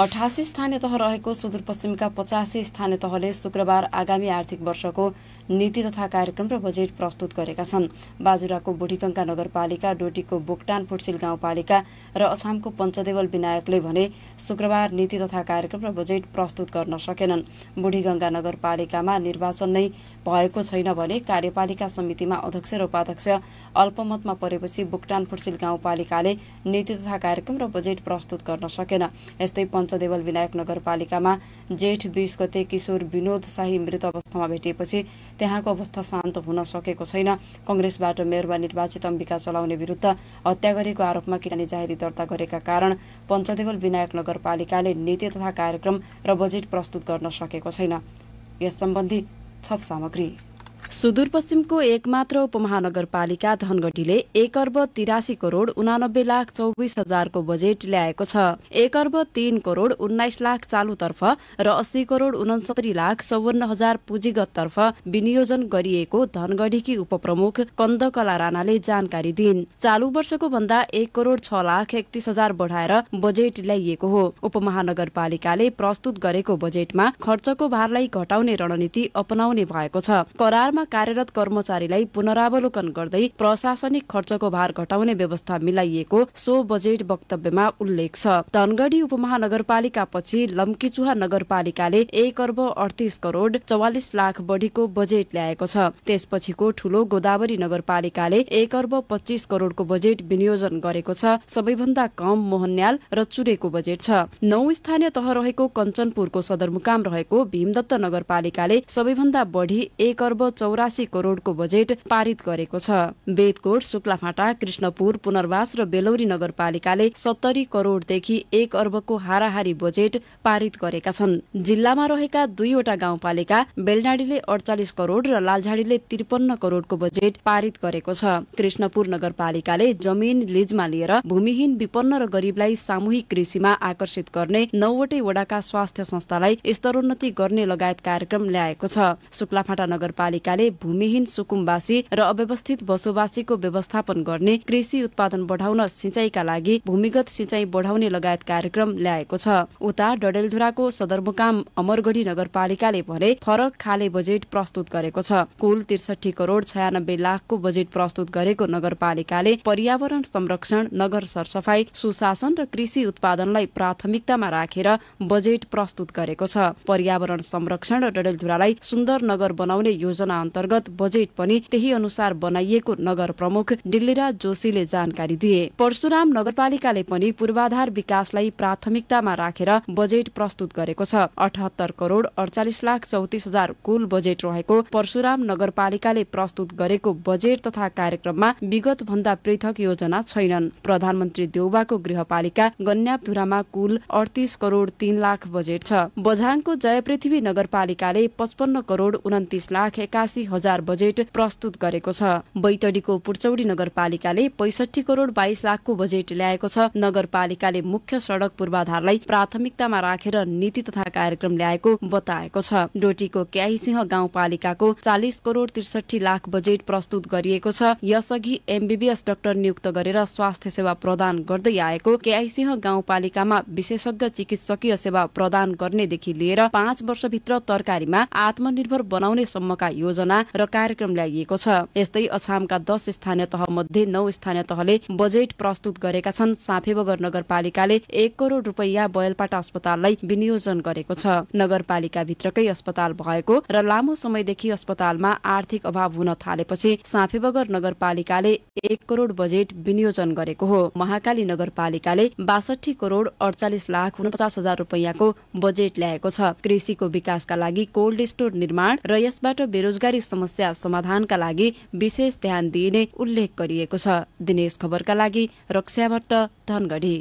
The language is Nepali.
अठासी स्थानीय तह रहेको सुदूरपश्चिमका पचासी स्थानीय तहले शुक्रबार आगामी आर्थिक वर्षको नीति तथा कार्यक्रम र बजेट प्रस्तुत गरेका छन् बाजुराको बुढीकङ्का नगरपालिका डोटीको बोक्टान फुटसिल गाउँपालिका र अछामको पञ्चदेवल विनायकले भने शुक्रबार नीति तथा कार्यक्रम र बजेट प्रस्तुत गर्न सकेनन् बुढीगङ्गा नगरपालिकामा निर्वाचन नै भएको छैन भने कार्यपालिका समितिमा अध्यक्ष र उपाध्यक्ष अल्पमतमा परेपछि बुक्टान फुटसिल गाउँपालिकाले नीति तथा कार्यक्रम र बजेट प्रस्तुत गर्न सकेन यस्तै पञ्चदेवल विनायक नगरपालिकामा जेठ बिस गते किशोर विनोद शाही मृत अवस्थामा भेटिएपछि त्यहाँको अवस्था शान्त हुन सकेको छैन कङ्ग्रेसबाट मेयरमा निर्वाचित अम्बिका चलाउने विरुद्ध हत्या गरेको आरोपमा किरानी जाहेरी दर्ता गरेका कारण पञ्चदेवल विनायक नगरपालिकाले नीति तथा कार्यक्रम र बजेट प्रस्तुत गर्न सकेको छैन यस सम्बन्धी थप सामग्री सुदूरपश्चिमको एकमात्र उपमहानगरपालिका धनगढीले एक अर्ब तिरासी करोड उनानब्बे लाख चौबिस हजारको बजेट ल्याएको छ एक अर्ब तीन करोड उन्नाइस लाख चालुतर्फ र अस्सी करोड उनसत्तरी लाख चौवन्न हजार पुँजीगततर्फ विनियोजन गरिएको धनगढीकी उपप्रमुख कन्दकला राणाले जानकारी दिइन् चालु वर्षको भन्दा एक करोड छ लाख एकतिस हजार बढाएर बजेट ल्याइएको हो उपमहानगरपालिकाले प्रस्तुत गरेको बजेटमा खर्चको भारलाई घटाउने रणनीति अपनाउने भएको छ करारमा विभागमा कार्यरत कर्मचारीलाई पुनरावलोकन गर्दै प्रशासनिक खर्चको भार घटाउने व्यवस्था मिलाइएको सो बजेट वक्तव्यमा उल्लेख छ धनगढी उपमहानगरपालिका पछि लम्कीचुहा नगरपालिकाले एक अर्ब अडतिस करोड चौवालिस लाख बढीको बजेट ल्याएको छ त्यसपछिको ठूलो गोदावरी नगरपालिकाले एक अर्ब पच्चिस करोडको बजेट विनियोजन गरेको छ सबैभन्दा कम मोहन्याल र चुरेको बजेट छ नौ स्थानीय तह रहेको कञ्चनपुरको सदरमुकाम रहेको भीमदत्त नगरपालिकाले सबैभन्दा बढी एक अर्ब चौरासी करोडको बजेट पारित गरेको छ वेदकोट शुक्लाफाटा कृष्णपुर पुनर्वास र बेलौरी नगरपालिकाले सत्तरी करोडदेखि एक अर्बको हाराहारी बजेट पारित गरेका छन् जिल्लामा रहेका दुईवटा गाउँपालिका बेलनाडीले अडचालिस करोड र लालझाडीले त्रिपन्न करोडको बजेट पारित गरेको छ कृष्णपुर नगरपालिकाले जमिन लिजमा लिएर भूमिहीन विपन्न र गरीबलाई सामूहिक कृषिमा आकर्षित गर्ने नौवटै वडाका स्वास्थ्य संस्थालाई स्तरोन्नति गर्ने लगायत कार्यक्रम ल्याएको छ शुक्लाफाटा नगरपालिकाले भएकाले भूमिहीन सुकुमवासी र अव्यवस्थित बसोबासीको व्यवस्थापन गर्ने कृषि उत्पादन बढाउन सिंचाईका लागि भूमिगत सिंचाई बढाउने लगायत कार्यक्रम ल्याएको छ उता डडेलधुराको सदरमुकाम अमरगढी नगरपालिकाले भने फरक खाले बजेट प्रस्तुत गरेको छ कुल त्रिसठी करोड छयानब्बे लाखको बजेट प्रस्तुत गरेको नगरपालिकाले पर्यावरण संरक्षण नगर सरसफाई सुशासन र कृषि उत्पादनलाई प्राथमिकतामा राखेर बजेट प्रस्तुत गरेको छ पर्यावरण संरक्षण र डडेलधुरालाई सुन्दर नगर बनाउने योजना अन्तर्गत बजेट पनि त्यही अनुसार बनाइएको नगर प्रमुख डिल्लीराज जोशीले जानकारी दिए परशुराम नगरपालिकाले पनि पूर्वाधार विकासलाई प्राथमिकतामा राखेर बजेट प्रस्तुत गरेको छ अठहत्तर करोड अडचालिस लाख चौतिस हजार कुल बजेट रहेको परशुराम नगरपालिकाले प्रस्तुत गरेको बजेट तथा कार्यक्रममा विगत भन्दा पृथक योजना छैनन् प्रधानमन्त्री देउबाको गृहपालिका गन्याधुरामा कुल अडतिस करोड तीन लाख बजेट छ बझाङको जय पृथ्वी नगरपालिकाले पचपन्न करोड उन्तिस लाख एकासी पचासी हजार बजेट प्रस्तुत गरेको छ बैतडीको पुर्चौडी नगरपालिकाले पैसठी करोड बाइस लाखको बजेट ल्याएको छ नगरपालिकाले मुख्य सड़क पूर्वाधारलाई प्राथमिकतामा राखेर नीति तथा कार्यक्रम ल्याएको बताएको छ डोटीको क्याही सिंह गाउँपालिकाको चालिस करोड त्रिसठी लाख बजेट प्रस्तुत गरिएको छ यसअघि एमबीबीएस डाक्टर नियुक्त गरेर स्वास्थ्य सेवा प्रदान गर्दै आएको क्याही सिंह गाउँपालिकामा विशेषज्ञ चिकित्सकीय सेवा प्रदान गर्नेदेखि लिएर पाँच वर्षभित्र तरकारीमा आत्मनिर्भर बनाउने सम्मका योजना योजना र कार्यक्रम ल्याइएको छ यस्तै अछामका दस स्थानीय तह मध्ये नौ स्थानीय तहले बजेट प्रस्तुत गरेका छन् साफेबगर नगरपालिकाले एक करोड रुपैयाँ बयलपाटा अस्पताललाई विनियोजन गरेको छ नगरपालिका भित्रकै अस्पताल भएको र लामो समयदेखि अस्पतालमा आर्थिक अभाव हुन थालेपछि साफेबगर नगरपालिकाले एक करोड बजेट विनियोजन गरेको हो महाकाली नगरपालिकाले बासठी करोड अडचालिस लाख उनपचास हजार रुपियाँको बजेट ल्याएको छ कृषिको विकासका लागि कोल्ड स्टोर निर्माण र यसबाट बेरोजगार बेरोजगारी समस्या समाधानका लागि विशेष ध्यान दिइने उल्लेख गरिएको छ दिनेश खबरका लागि रक्षाबाट धनगढी